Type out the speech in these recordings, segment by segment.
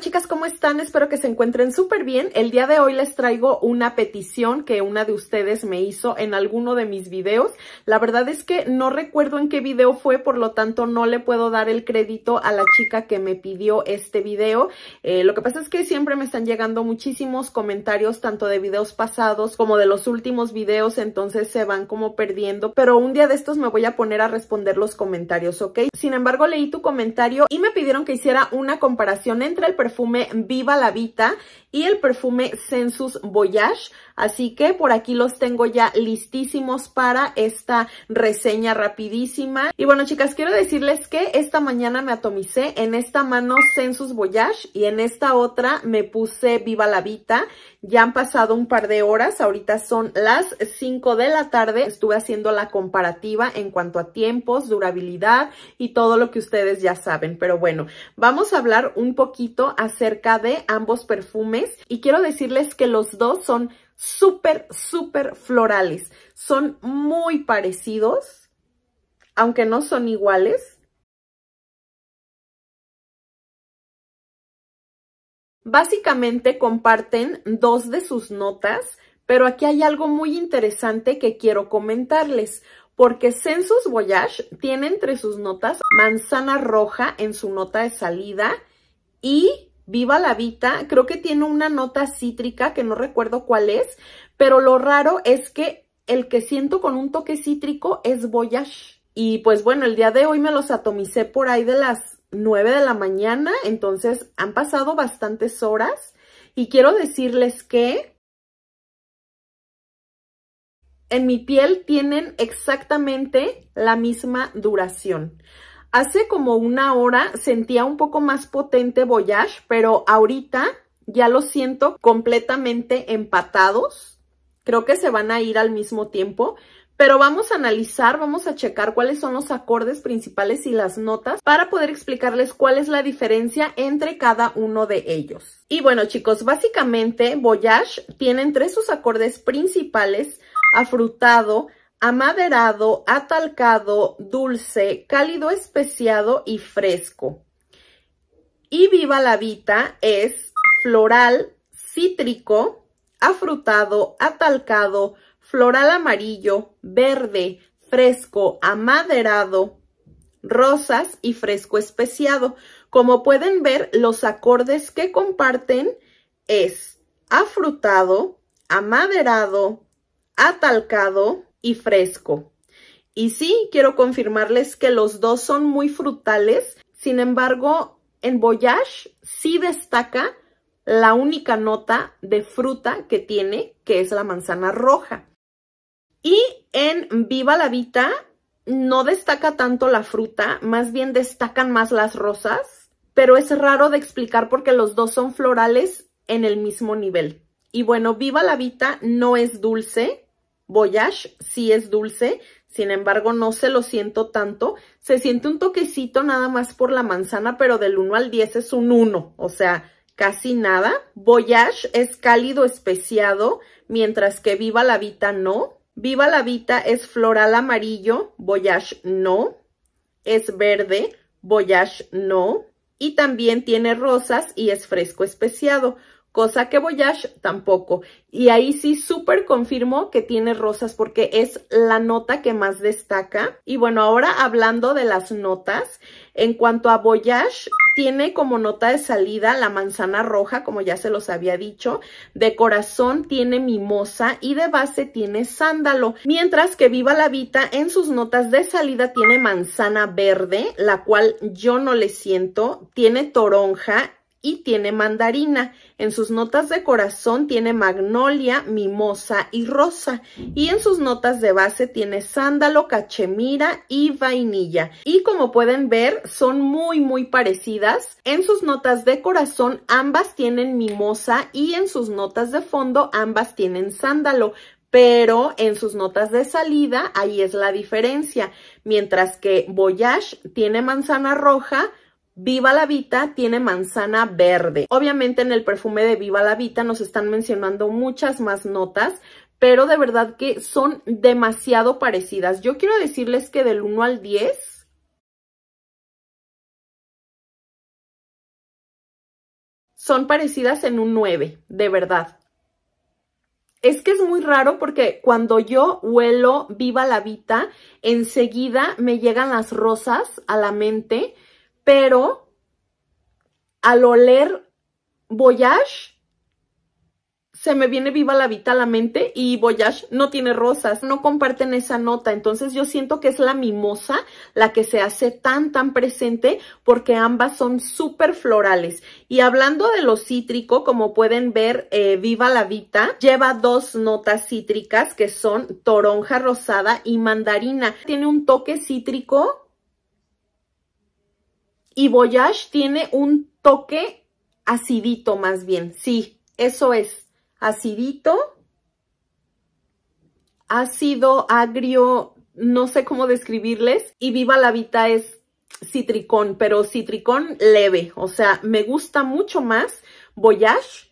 Hola chicas, ¿cómo están? Espero que se encuentren súper bien. El día de hoy les traigo una petición que una de ustedes me hizo en alguno de mis videos. La verdad es que no recuerdo en qué video fue, por lo tanto no le puedo dar el crédito a la chica que me pidió este video. Eh, lo que pasa es que siempre me están llegando muchísimos comentarios, tanto de videos pasados como de los últimos videos, entonces se van como perdiendo. Pero un día de estos me voy a poner a responder los comentarios, ¿ok? Sin embargo, leí tu comentario y me pidieron que hiciera una comparación entre el perfil perfume Viva la Vita y el perfume Census Voyage. Así que por aquí los tengo ya listísimos para esta reseña rapidísima. Y bueno, chicas, quiero decirles que esta mañana me atomicé. En esta mano Census Voyage y en esta otra me puse Viva la Vita. Ya han pasado un par de horas. Ahorita son las 5 de la tarde. Estuve haciendo la comparativa en cuanto a tiempos, durabilidad y todo lo que ustedes ya saben. Pero bueno, vamos a hablar un poquito acerca de ambos perfumes y quiero decirles que los dos son súper, súper florales. Son muy parecidos, aunque no son iguales. Básicamente comparten dos de sus notas, pero aquí hay algo muy interesante que quiero comentarles porque Census Voyage tiene entre sus notas manzana roja en su nota de salida y Viva la Vita, creo que tiene una nota cítrica que no recuerdo cuál es, pero lo raro es que el que siento con un toque cítrico es Voyage. Y pues bueno, el día de hoy me los atomicé por ahí de las 9 de la mañana, entonces han pasado bastantes horas y quiero decirles que en mi piel tienen exactamente la misma duración. Hace como una hora sentía un poco más potente Voyage, pero ahorita ya los siento completamente empatados. Creo que se van a ir al mismo tiempo, pero vamos a analizar, vamos a checar cuáles son los acordes principales y las notas para poder explicarles cuál es la diferencia entre cada uno de ellos. Y bueno chicos, básicamente Voyage tiene entre sus acordes principales afrutado, amaderado, atalcado, dulce, cálido especiado y fresco. Y viva la vita es floral, cítrico, afrutado, atalcado, floral amarillo, verde, fresco, amaderado, rosas y fresco especiado. Como pueden ver, los acordes que comparten es afrutado, amaderado, atalcado, y fresco. Y sí, quiero confirmarles que los dos son muy frutales. Sin embargo, en boyage sí destaca la única nota de fruta que tiene, que es la manzana roja. Y en Viva la Vita no destaca tanto la fruta, más bien destacan más las rosas, pero es raro de explicar porque los dos son florales en el mismo nivel. Y bueno, Viva la Vita no es dulce, Voyage sí es dulce, sin embargo no se lo siento tanto. Se siente un toquecito nada más por la manzana, pero del 1 al 10 es un 1, o sea, casi nada. Voyage es cálido especiado, mientras que Viva la Vita no. Viva la Vita es floral amarillo, Voyage no. Es verde, Voyage no. Y también tiene rosas y es fresco especiado cosa que Voyage tampoco. Y ahí sí súper confirmo que tiene rosas porque es la nota que más destaca. Y bueno, ahora hablando de las notas, en cuanto a Voyage, tiene como nota de salida la manzana roja, como ya se los había dicho. De corazón tiene mimosa y de base tiene sándalo. Mientras que Viva la Vita en sus notas de salida tiene manzana verde, la cual yo no le siento. Tiene toronja y tiene mandarina. En sus notas de corazón tiene magnolia, mimosa y rosa. Y en sus notas de base tiene sándalo, cachemira y vainilla. Y como pueden ver, son muy muy parecidas. En sus notas de corazón ambas tienen mimosa y en sus notas de fondo ambas tienen sándalo pero en sus notas de salida ahí es la diferencia. Mientras que Voyage tiene manzana roja, Viva la Vita tiene manzana verde. Obviamente en el perfume de Viva la Vita nos están mencionando muchas más notas, pero de verdad que son demasiado parecidas. Yo quiero decirles que del 1 al 10, son parecidas en un 9, de verdad. Es que es muy raro porque cuando yo huelo Viva la Vita, enseguida me llegan las rosas a la mente pero al oler Voyage, se me viene viva la Vita a la mente y Voyage no tiene rosas, no comparten esa nota. Entonces yo siento que es la mimosa la que se hace tan, tan presente porque ambas son súper florales. Y hablando de lo cítrico, como pueden ver, eh, Viva la Vita lleva dos notas cítricas que son toronja rosada y mandarina. Tiene un toque cítrico y Voyage tiene un toque acidito más bien. Sí, eso es. Acidito. Ácido, agrio, no sé cómo describirles. Y Viva la Vita es citricón, pero citricón leve. O sea, me gusta mucho más Voyage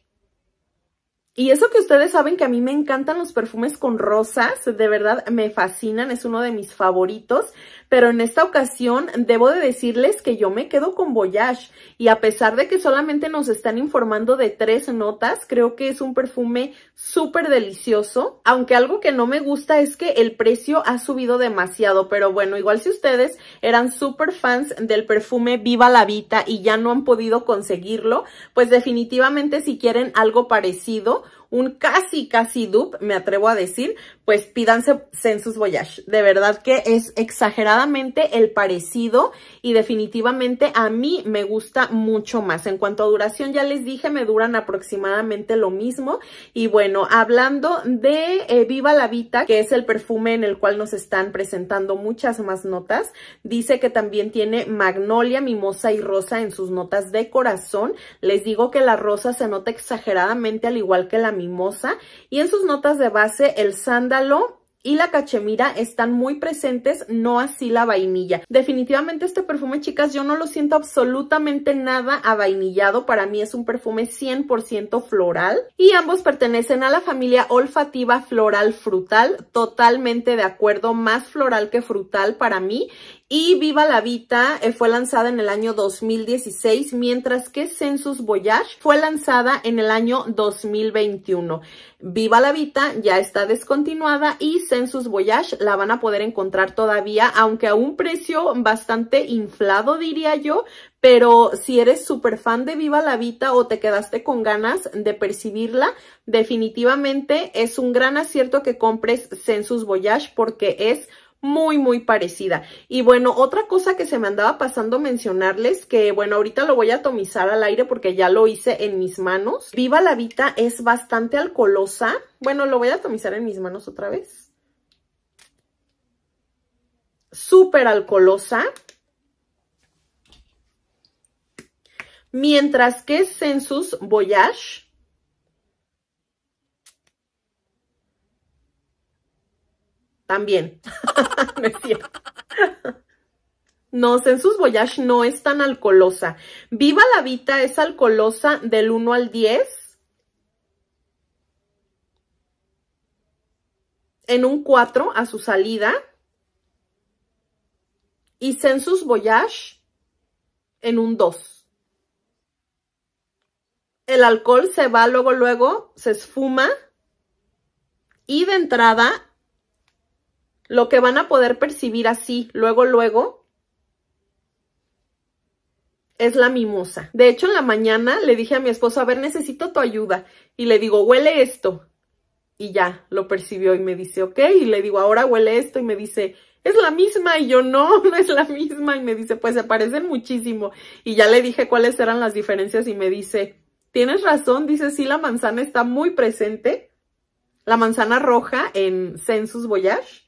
y eso que ustedes saben que a mí me encantan los perfumes con rosas, de verdad me fascinan, es uno de mis favoritos, pero en esta ocasión debo de decirles que yo me quedo con Voyage y a pesar de que solamente nos están informando de tres notas, creo que es un perfume súper delicioso, aunque algo que no me gusta es que el precio ha subido demasiado, pero bueno, igual si ustedes eran súper fans del perfume Viva la Vita y ya no han podido conseguirlo, pues definitivamente si quieren algo parecido, un casi, casi dupe, me atrevo a decir, pues pídanse Census Voyage. De verdad que es exageradamente el parecido y definitivamente a mí me gusta mucho más. En cuanto a duración, ya les dije, me duran aproximadamente lo mismo. Y bueno, hablando de eh, Viva la Vita, que es el perfume en el cual nos están presentando muchas más notas, dice que también tiene magnolia, mimosa y rosa en sus notas de corazón. Les digo que la rosa se nota exageradamente al igual que la mimosa. Y en sus notas de base, el sandal y la cachemira están muy presentes, no así la vainilla. Definitivamente este perfume, chicas, yo no lo siento absolutamente nada avainillado. Para mí es un perfume 100% floral y ambos pertenecen a la familia olfativa floral frutal, totalmente de acuerdo, más floral que frutal para mí. Y Viva la Vita eh, fue lanzada en el año 2016, mientras que Census Voyage fue lanzada en el año 2021. Viva la Vita ya está descontinuada y Census Voyage la van a poder encontrar todavía, aunque a un precio bastante inflado diría yo, pero si eres súper fan de Viva la Vita o te quedaste con ganas de percibirla, definitivamente es un gran acierto que compres Census Voyage porque es muy, muy parecida. Y bueno, otra cosa que se me andaba pasando mencionarles, que bueno, ahorita lo voy a atomizar al aire porque ya lo hice en mis manos. Viva la Vita es bastante alcoholosa. Bueno, lo voy a atomizar en mis manos otra vez. Súper alcoholosa. Mientras que Census Voyage También. no es cierto. No, Census Voyage no es tan alcoholosa. Viva la Vita es alcoholosa del 1 al 10. En un 4 a su salida. Y Census Voyage en un 2. El alcohol se va luego, luego, se esfuma. Y de entrada lo que van a poder percibir así, luego, luego, es la mimosa. De hecho, en la mañana le dije a mi esposo, a ver, necesito tu ayuda. Y le digo, huele esto. Y ya, lo percibió y me dice, ok. Y le digo, ahora huele esto. Y me dice, es la misma. Y yo, no, no es la misma. Y me dice, pues se parecen muchísimo. Y ya le dije cuáles eran las diferencias y me dice, tienes razón. Dice, sí, la manzana está muy presente. La manzana roja en Census Voyage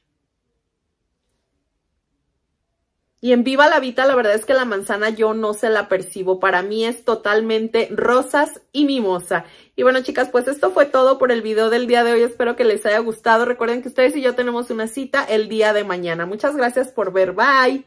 Y en Viva la vida, la verdad es que la manzana yo no se la percibo. Para mí es totalmente rosas y mimosa. Y bueno, chicas, pues esto fue todo por el video del día de hoy. Espero que les haya gustado. Recuerden que ustedes y yo tenemos una cita el día de mañana. Muchas gracias por ver. Bye.